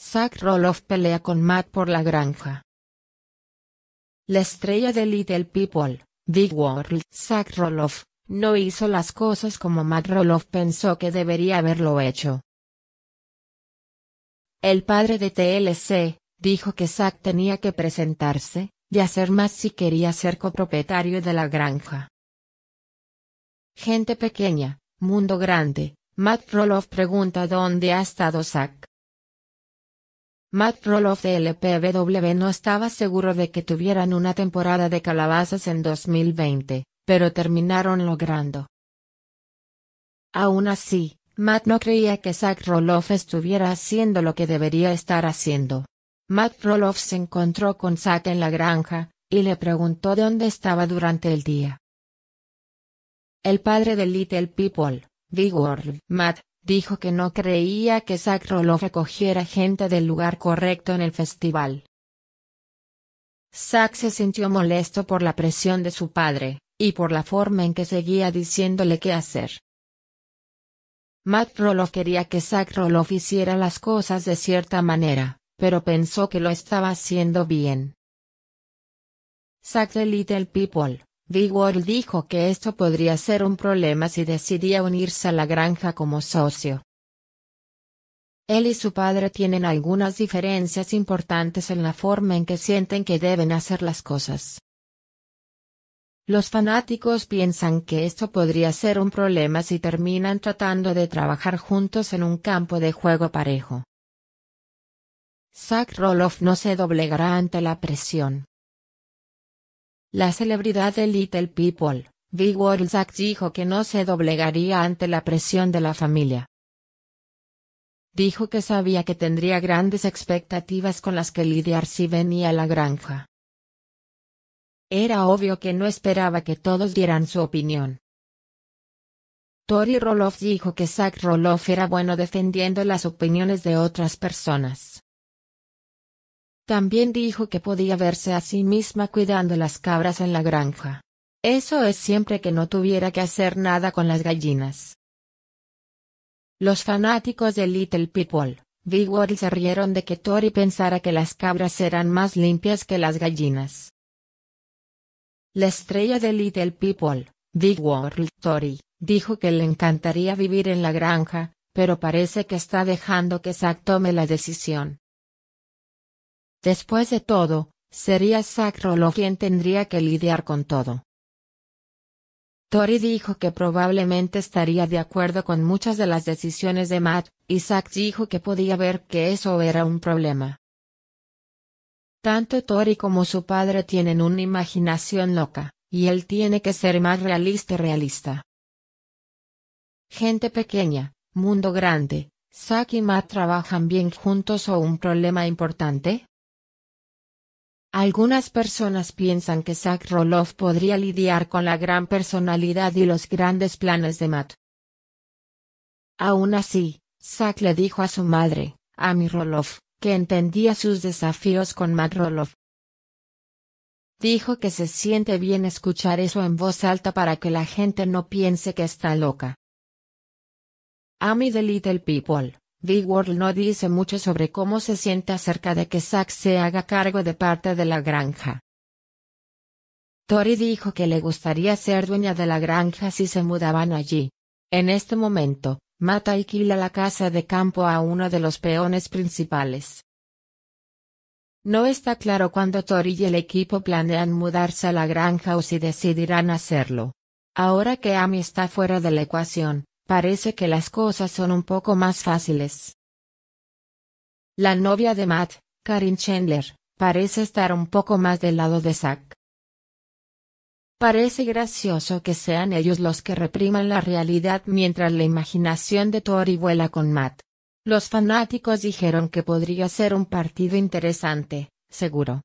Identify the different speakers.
Speaker 1: Zack Roloff pelea con Matt por la granja. La estrella de Little People, Big World, Zack Roloff, no hizo las cosas como Matt Roloff pensó que debería haberlo hecho. El padre de TLC, dijo que Zack tenía que presentarse, y hacer más si quería ser copropietario de la granja. Gente pequeña, mundo grande, Matt Roloff pregunta dónde ha estado Zack. Matt Roloff de LPBW no estaba seguro de que tuvieran una temporada de calabazas en 2020, pero terminaron logrando. Aún así, Matt no creía que Zach Roloff estuviera haciendo lo que debería estar haciendo. Matt Roloff se encontró con Zach en la granja, y le preguntó dónde estaba durante el día. El padre de Little People, Big World, Matt, dijo que no creía que Roloff recogiera gente del lugar correcto en el festival. Zack se sintió molesto por la presión de su padre, y por la forma en que seguía diciéndole qué hacer. Matt Roloff quería que Zach Roloff hiciera las cosas de cierta manera, pero pensó que lo estaba haciendo bien. Zack de Little People World dijo que esto podría ser un problema si decidía unirse a la granja como socio. Él y su padre tienen algunas diferencias importantes en la forma en que sienten que deben hacer las cosas. Los fanáticos piensan que esto podría ser un problema si terminan tratando de trabajar juntos en un campo de juego parejo. Zach Roloff no se doblegará ante la presión. La celebridad de Little People, Big World Zack dijo que no se doblegaría ante la presión de la familia. Dijo que sabía que tendría grandes expectativas con las que lidiar si venía a la granja. Era obvio que no esperaba que todos dieran su opinión. Tori Roloff dijo que Zack Roloff era bueno defendiendo las opiniones de otras personas. También dijo que podía verse a sí misma cuidando las cabras en la granja. Eso es siempre que no tuviera que hacer nada con las gallinas. Los fanáticos de Little People, Big World se rieron de que Tori pensara que las cabras eran más limpias que las gallinas. La estrella de Little People, Big World Tori, dijo que le encantaría vivir en la granja, pero parece que está dejando que Zack tome la decisión. Después de todo, sería Sacrolo quien tendría que lidiar con todo. Tori dijo que probablemente estaría de acuerdo con muchas de las decisiones de Matt, y Zack dijo que podía ver que eso era un problema. Tanto Tori como su padre tienen una imaginación loca, y él tiene que ser más realista y realista. Gente pequeña, mundo grande, Zack y Matt trabajan bien juntos o un problema importante? Algunas personas piensan que Zach Roloff podría lidiar con la gran personalidad y los grandes planes de Matt. Aún así, Zach le dijo a su madre, Amy Roloff, que entendía sus desafíos con Matt Roloff. Dijo que se siente bien escuchar eso en voz alta para que la gente no piense que está loca. Amy the Little People, Big World no dice mucho sobre cómo se siente acerca de que Zack se haga cargo de parte de la granja. Tori dijo que le gustaría ser dueña de la granja si se mudaban allí. En este momento, mata y la casa de campo a uno de los peones principales. No está claro cuándo Tori y el equipo planean mudarse a la granja o si decidirán hacerlo. Ahora que Amy está fuera de la ecuación, Parece que las cosas son un poco más fáciles. La novia de Matt, Karin Chandler, parece estar un poco más del lado de Zack. Parece gracioso que sean ellos los que repriman la realidad mientras la imaginación de Tori vuela con Matt. Los fanáticos dijeron que podría ser un partido interesante, seguro.